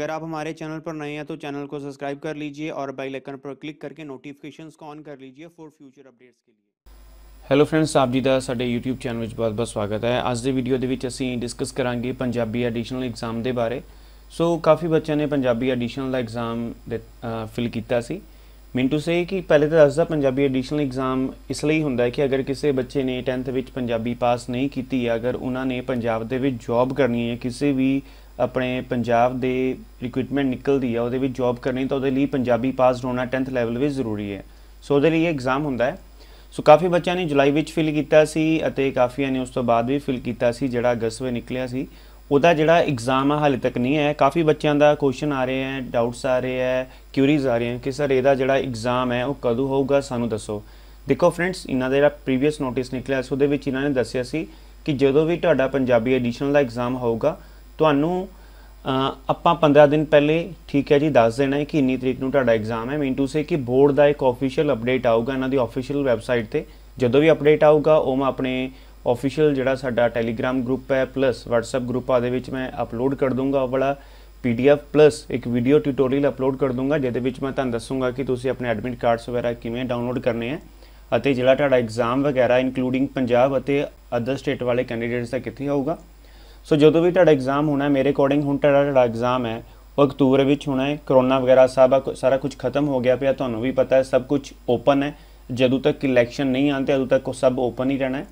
अगर आप हमारे चैनल पर नए हैं तो चैनल को सब्सक्राइब कर लीजिए और बेल आइकन पर क्लिक करके नोटिफिकेशंस को ऑन कर लीजिए फॉर ਫਿਊਚਰ ਅਪਡੇਟਸ ਕੇ ਲਈ ਹੈਲੋ ਫਰੈਂਡਸ ਆਪ ਜੀ ਦਾ ਸਾਡੇ YouTube ਚੈਨਲ ਵਿੱਚ ਬਹੁਤ-ਬਹੁਤ ਸਵਾਗਤ ਹੈ ਅੱਜ ਦੀ ਵੀਡੀਓ ਦੇ ਵਿੱਚ ਅਸੀਂ ਡਿਸਕਸ ਕਰਾਂਗੇ ਪੰਜਾਬੀ ਐਡੀਸ਼ਨਲ ਐਗਜ਼ਾਮ ਦੇ ਬਾਰੇ ਸੋ ਕਾਫੀ ਬੱਚਿਆਂ ਨੇ ਪੰਜਾਬੀ ਐਡੀਸ਼ਨਲ ਦਾ ਐਗਜ਼ਾਮ ਫਿਲ ਕੀਤਾ ਸੀ ਮਿੰਟੂ ਸੇ ਕਿ ਪਹਿਲੇ ਤਾਂ ਦੱਸਦਾ ਪੰਜਾਬੀ ਐਡੀਸ਼ਨਲ ਐਗਜ਼ਾਮ ਇਸ ਲਈ ਹੁੰਦਾ ਹੈ ਕਿ ਅਗਰ ਕਿਸੇ ਬੱਚੇ ਨੇ 10th ਵਿੱਚ ਪੰਜਾਬੀ ਪਾਸ ਨਹੀਂ ਕੀਤੀ ਅਗਰ ਉਹਨਾਂ ਨੇ ਪੰਜਾਬ ਦੇ ਵਿੱਚ ਜੌਬ ਕਰਨੀ ਹੈ ਕਿਸੇ ਵੀ ਆਪਣੇ ਪੰਜਾਬ ਦੇ ਰਿਕਰੂਟਮੈਂਟ ਨਿਕਲਦੀ ਆ ਉਹਦੇ ਵਿੱਚ ਜੌਬ ਕਰਨੀ ਤਾਂ ਉਹਦੇ ਲਈ ਪੰਜਾਬੀ ਪਾਸ ਹੋਣਾ 10th ਲੈਵਲ ਵਿੱਚ ਜ਼ਰੂਰੀ ਹੈ ਸੋ ਉਹਦੇ ਲਈ ਇਹ ਐਗਜ਼ਾਮ ਹੁੰਦਾ ਹੈ ਸੋ ਕਾਫੀ ਬੱਚਿਆਂ ਨੇ ਜੁਲਾਈ ਵਿੱਚ ਫਿਲ ਕੀਤਾ ਸੀ ਅਤੇ ਕਾਫੀਆਂ ਨੇ ਉਸ ਤੋਂ ਬਾਅਦ ਵੀ ਫਿਲ ਕੀਤਾ ਸੀ ਜਿਹੜਾ ਅਗਸਤ ਵਿੱਚ ਨਿਕਲਿਆ ਸੀ ਉਹਦਾ ਜਿਹੜਾ ਐਗਜ਼ਾਮ ਆ ਹਾਲੇ ਤੱਕ ਨਹੀਂ ਹੈ ਕਾਫੀ ਬੱਚਿਆਂ ਦਾ ਕੁਐਸਚਨ ਆ ਰਹੇ ਹੈ ਡਾਊਟਸ ਆ ਰਹੇ ਹੈ ਕਿਊਰੀਜ਼ ਆ ਰਹੀਆਂ ਕਿ ਸਰ ਇਹਦਾ ਜਿਹੜਾ ਐਗਜ਼ਾਮ ਹੈ ਉਹ ਕਦੋਂ ਹੋਊਗਾ ਸਾਨੂੰ ਦੱਸੋ ਦੇਖੋ ਫਰੈਂਡਸ ਇਹਨਾਂ ਦੇ ਜਿਹੜਾ ਪ੍ਰੀਵੀਅਸ ਨੋਟਿਸ ਨਿਕਲਿਆ ਸੀ ਉਹਦੇ ਵਿੱਚ ਇਹਨਾਂ ਨੇ ਦੱਸਿਆ ਸੀ ਕਿ ਜਦੋਂ ਵੀ ਤੁਹਾਡਾ ਪੰਜਾਬੀ ਐਡੀਸ਼ਨਲ ਦਾ ਐਗਜ਼ਾਮ ਹੋਊਗਾ ਤੁਹਾਨੂੰ ਆਪਾਂ 15 ਦਿਨ ਪਹਿਲੇ ਠੀਕ ਹੈ ਜੀ ਦੱਸ ਦੇਣਾ ਹੈ ਕਿ ਇੰਨੀ ਤਰੀਕ ਨੂੰ ਤੁਹਾਡਾ ਐਗਜ਼ਾਮ ਹੈ ਮੀਨ ਟੂ ਸੇ ਕਿ ਬੋਰਡ ਦਾ ਇੱਕ ਆਫੀਸ਼ੀਅਲ ਅਪਡੇਟ ਆਊਗਾ ਇਹਨਾਂ ਦੀ ਆਫੀਸ਼ੀਅਲ ਵੈਬਸਾਈਟ ਤੇ ਜਦੋਂ ਵੀ ਅਪਡੇਟ ਆਊਗਾ ਉਹ ਮੈਂ ਆਪਣੇ ਆਫੀਸ਼ੀਅਲ ਜਿਹੜਾ ਸਾਡਾ ਟੈਲੀਗ੍ਰam ਗਰੁੱਪ ਹੈ ਪਲੱਸ WhatsApp ਗਰੁੱਪ ਆ ਦੇ ਵਿੱਚ ਮੈਂ ਅਪਲੋਡ ਕਰ ਦੂੰਗਾ ਉਹ ਵਾਲਾ PDF ਪਲੱਸ ਇੱਕ ਵੀਡੀਓ ਟਿਊਟੋਰੀਅਲ ਅਪਲੋਡ ਕਰ ਦੂੰਗਾ ਜਿਹਦੇ ਵਿੱਚ ਮੈਂ ਤੁਹਾਨੂੰ ਦੱਸੂੰਗਾ ਕਿ ਤੁਸੀਂ ਆਪਣੇ ਐਡਮਿਟ ਕਾਰਡਸ ਵਗੈਰਾ ਕਿਵੇਂ ਡਾਊਨਲੋਡ ਕਰਨੇ ਆ ਅਤੇ ਜਿਹੜਾ ਤੁਹਾਡਾ ਐਗਜ਼ਾਮ ਵਗੈਰਾ ਇਨਕਲੂਡਿੰਗ ਪੰਜਾਬ ਅਤੇ ਅਦਰ ਸਟੇਟ ਵਾਲੇ ਕੈਂਡੀਡੇਟਸ ਦਾ ਕਿੱਥੇ ਹੋਊਗਾ ਸੋ ਜਦੋਂ ਵੀ ਤੁਹਾਡਾ ਐਗਜ਼ਾਮ ਹੋਣਾ ਹੈ ਮੇਰੇ ਅਕੋਰਡਿੰਗ ਹੁਣ ਤੁਹਾਡਾ ਜਿਹੜਾ ਐਗਜ਼ਾਮ ਹੈ ਉਹ ਅਕਤੂਬਰ ਵਿੱਚ ਹੋਣਾ ਹੈ ਕਰੋਨਾ ਵਗੈਰਾ ਸਭ ਸਾਰਾ ਕੁਝ ਖਤਮ ਹੋ ਗਿਆ ਪਿਆ ਤੁਹਾਨੂੰ ਵੀ ਪਤਾ ਹੈ ਸਭ ਕੁਝ ਓਪਨ ਹੈ ਜਦੋਂ ਤੱਕ ਇਲੈਕਸ਼ਨ ਨਹੀਂ ਆਉਂਦੇ ਉਦੋਂ ਤੱਕ ਉਹ ਸਭ ਓਪਨ ਹੀ ਰਹਿਣਾ ਹੈ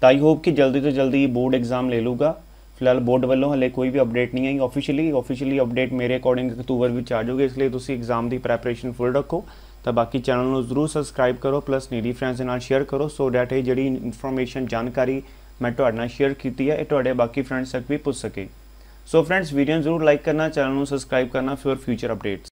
ਤਾਂ ਆਈ ਹੋਪ ਕਿ ਜਲਦੀ ਤੋਂ ਜਲਦੀ ਬੋਰਡ ਐਗਜ਼ਾਮ ਲੈ ਲੂਗਾ ਫਿਲਹਾਲ ਬੋਰਡ ਵੱਲੋਂ ਹਲੇ ਕੋਈ ਵੀ ਅਪਡੇਟ ਨਹੀਂ ਆਈ ਆਫੀਸ਼ੀਅਲੀ ਆਫੀਸ਼ੀਅਲੀ ਅਪਡੇਟ ਮੇਰੇ ਅਕੋਰਡਿੰਗ ਅਕਤੂਬਰ ਵਿੱਚ ਆ ਜਾਊਗੀ ਇਸ ਲਈ ਤੁਸੀਂ ਐਗਜ਼ਾਮ ਦੀ ਪ੍ਰੈਪਰੇਸ਼ਨ ਫੁੱਲ ਰੱਖੋ ਤਾਂ ਬਾਕੀ ਚੈਨਲ ਨੂੰ ਜ਼ਰੂਰ ਸਬਸਕ੍ਰਾਈਬ ਕਰੋ ਪਲੱਸ ਨੀਡੀ ਫਰੈਂਡਸ ਨਾਲ ਸ਼ੇਅਰ ਕਰੋ ਸੋ ਦੈਟ ਇਹ ਜਿਹੜੀ ਇਨਫੋਰਮੇਸ਼ਨ ਜਾਣਕਾਰੀ ਮੈਂ ਤੁਹਾਡੇ ਨਾਲ ਸ਼ੇਅਰ ਕੀਤੀ ਹੈ ਇਹ ਤੁਹਾਡੇ ਬਾਕੀ ਫਰੈਂਡਸ ਤੱਕ ਵੀ ਪੁੱਛ ਸਕੇ ਸੋ ਫਰੈਂਡਸ ਵੀਡੀਓ ਨੂੰ ਜ਼ਰੂਰ ਲਾਈਕ ਕਰਨਾ ਚੈਨਲ ਨੂੰ ਸਬਸਕ੍ਰਾਈਬ ਕਰਨਾ ਫਿਰ ਫਿਊਚਰ ਅਪਡੇਟਸ